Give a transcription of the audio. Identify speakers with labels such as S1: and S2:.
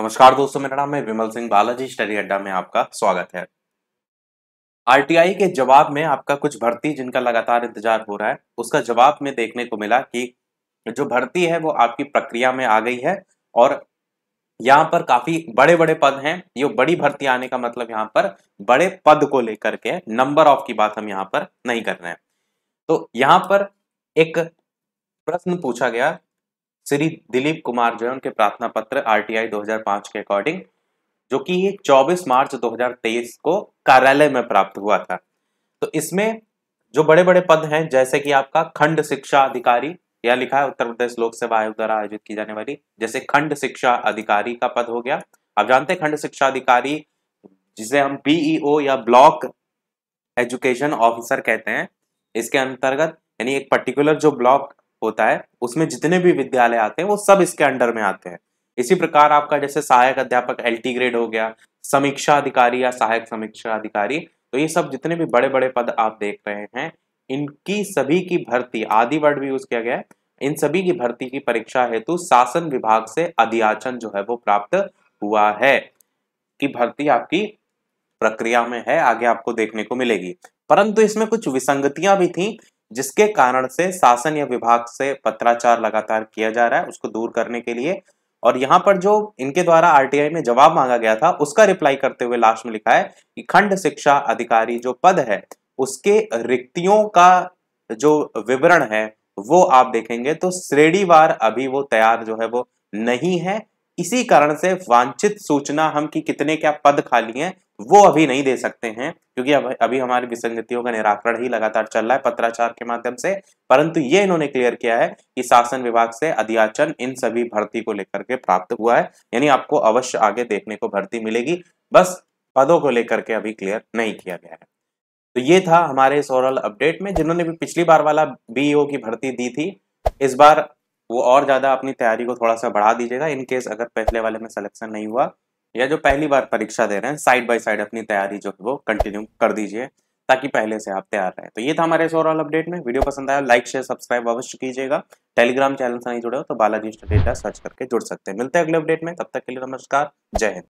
S1: नमस्कार दोस्तों मेरा नाम है विमल सिंह बालाजी स्टडी अड्डा में आपका स्वागत है आरटीआई के जवाब में आपका कुछ भर्ती जिनका लगातार इंतजार हो रहा है उसका जवाब में देखने को मिला कि जो भर्ती है वो आपकी प्रक्रिया में आ गई है और यहाँ पर काफी बड़े बड़े पद हैं ये बड़ी भर्ती आने का मतलब यहाँ पर बड़े पद को लेकर के नंबर ऑफ की बात हम यहाँ पर नहीं कर रहे हैं तो यहाँ पर एक प्रश्न पूछा गया श्री दिलीप कुमार जो है उनके प्रार्थना पत्र आरटीआई 2005 के अकॉर्डिंग जो कि 24 मार्च 2023 को कार्यालय में प्राप्त हुआ था तो इसमें जो बड़े बड़े पद हैं जैसे कि आपका खंड शिक्षा अधिकारी या लिखा है उत्तर प्रदेश लोक सेवा आयोग द्वारा आयोजित की जाने वाली जैसे खंड शिक्षा अधिकारी का पद हो गया आप जानते हैं खंड शिक्षा अधिकारी जिसे हम पीईओ e या ब्लॉक एजुकेशन ऑफिसर कहते हैं इसके अंतर्गत यानी एक पर्टिकुलर जो ब्लॉक होता है उसमें जितने भी विद्यालय आते हैं वो सब इसके अंडर में आते हैं इसी प्रकार आपका जैसे सहायक अध्यापक एल ग्रेड हो गया समीक्षा अधिकारी या सहायक समीक्षा अधिकारी तो ये सब जितने भी बड़े बड़े पद आप देख रहे हैं इनकी सभी की भर्ती आदि वर्ड भी यूज किया गया है इन सभी की भर्ती की परीक्षा हेतु शासन विभाग से अधियाचन जो है वो प्राप्त हुआ है कि भर्ती आपकी प्रक्रिया में है आगे आपको देखने को मिलेगी परंतु इसमें कुछ विसंगतियां भी थी जिसके कारण से शासन या विभाग से पत्राचार लगातार किया जा रहा है उसको दूर करने के लिए और यहाँ पर जो इनके द्वारा आरटीआई में जवाब मांगा गया था उसका रिप्लाई करते हुए लास्ट में लिखा है कि खंड शिक्षा अधिकारी जो पद है उसके रिक्तियों का जो विवरण है वो आप देखेंगे तो श्रेणीवार अभी वो तैयार जो है वो नहीं है इसी कारण से वांछित सूचना हम कि कितने क्या पद खाली हैं वो अभी नहीं दे सकते हैं क्योंकि अब अभी हमारी विसंगतियों का निराकरण ही लगातार चल रहा है पत्राचार के माध्यम से परंतु ये इन्होंने क्लियर किया है कि शासन विभाग से अधियाचन इन सभी भर्ती को लेकर के प्राप्त हुआ है यानी आपको अवश्य आगे देखने को भर्ती मिलेगी बस पदों को लेकर के अभी क्लियर नहीं किया गया है तो ये था हमारे इस ओरल अपडेट में जिन्होंने भी पिछली बार वाला बीईओ e की भर्ती दी थी इस बार वो और ज़्यादा अपनी तैयारी को थोड़ा सा बढ़ा दीजिएगा इन केस अगर पहले वाले में सिलेक्शन नहीं हुआ या जो पहली बार परीक्षा दे रहे हैं साइड बाय साइड अपनी तैयारी जो है वो कंटिन्यू कर दीजिए ताकि पहले से आप तैयार रहें तो ये था हमारे इस ओवरऑल अपडेट में वीडियो पसंद आया लाइक शेयर सब्सक्राइब अवश्य कीजिएगा टेलीग्राम चैनल से नहीं जुड़े हो तो बालाजी स्टडी सर्च करके जुड़ सकते हैं मिलते हैं अगले अपडेट में तब तक के लिए नमस्कार जय हिंद